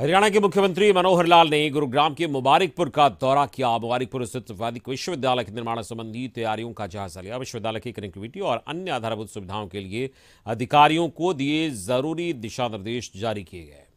हरियाणा के मुख्यमंत्री मनोहर लाल ने गुरुग्राम के मुबारकपुर का दौरा किया मुबारकपुर स्थित वैदिक विश्वविद्यालय के निर्माण संबंधी तैयारियों का जायजा लिया विश्वविद्यालय की कनेक्टिविटी और अन्य आधारभूत सुविधाओं के लिए अधिकारियों को दिए जरूरी दिशा निर्देश जारी किए गए